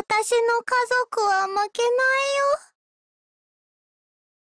私の家族は負けないよ。